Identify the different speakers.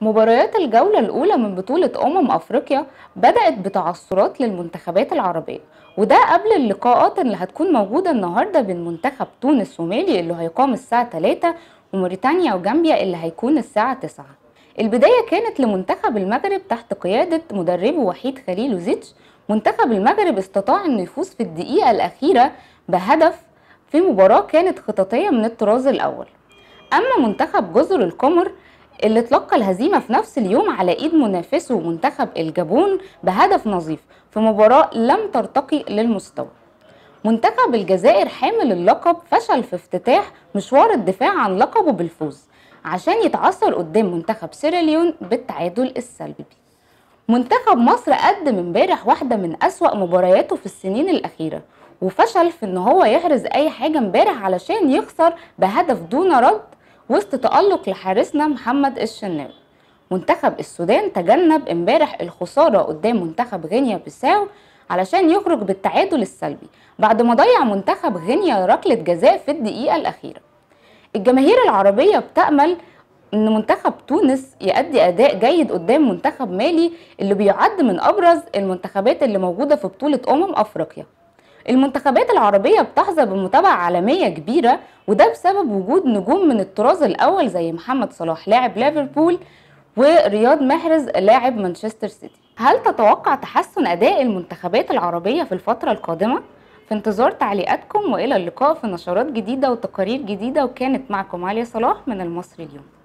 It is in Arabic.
Speaker 1: مباريات الجولة الأولى من بطولة أمم أفريقيا بدأت بتعثرات للمنتخبات العربية وده قبل اللقاءات اللي هتكون موجودة النهاردة بين منتخب تونس ومالي اللي هيقام الساعة 3 وموريتانيا وجامبيا اللي هيكون الساعة 9 البداية كانت لمنتخب المغرب تحت قيادة مدربه وحيد خليل وزيتش منتخب المغرب استطاع انه يفوز في الدقيقة الأخيرة بهدف في مباراة كانت خططية من الطراز الأول أما منتخب جزر القمر اللي تلقى الهزيمة في نفس اليوم على إيد منافسه منتخب الجابون بهدف نظيف في مباراة لم ترتقي للمستوى منتخب الجزائر حامل اللقب فشل في افتتاح مشوار الدفاع عن لقبه بالفوز عشان يتعثر قدام منتخب سيراليون بالتعادل السلبي منتخب مصر قدم امبارح واحدة من أسوأ مبارياته في السنين الأخيرة وفشل في ان هو يحرز اي حاجة امبارح علشان يخسر بهدف دون رد وسط تألق لحارسنا محمد الشناوي منتخب السودان تجنب امبارح الخسارة قدام منتخب غينيا بيساو علشان يخرج بالتعادل السلبي بعد ما ضيع منتخب غينيا ركلة جزاء في الدقيقة الأخيرة الجماهير العربية بتأمل ان منتخب تونس يؤدي اداء جيد قدام منتخب مالي اللي بيعد من ابرز المنتخبات اللي موجوده في بطوله امم افريقيا المنتخبات العربية بتحظى بمتابعة عالمية كبيرة وده بسبب وجود نجوم من الطراز الأول زي محمد صلاح لاعب ليفربول ورياض محرز لاعب مانشستر سيتي هل تتوقع تحسن أداء المنتخبات العربية في الفترة القادمة؟ في انتظار تعليقاتكم وإلى اللقاء في نشرات جديدة وتقارير جديدة وكانت معكم علي صلاح من المصري اليوم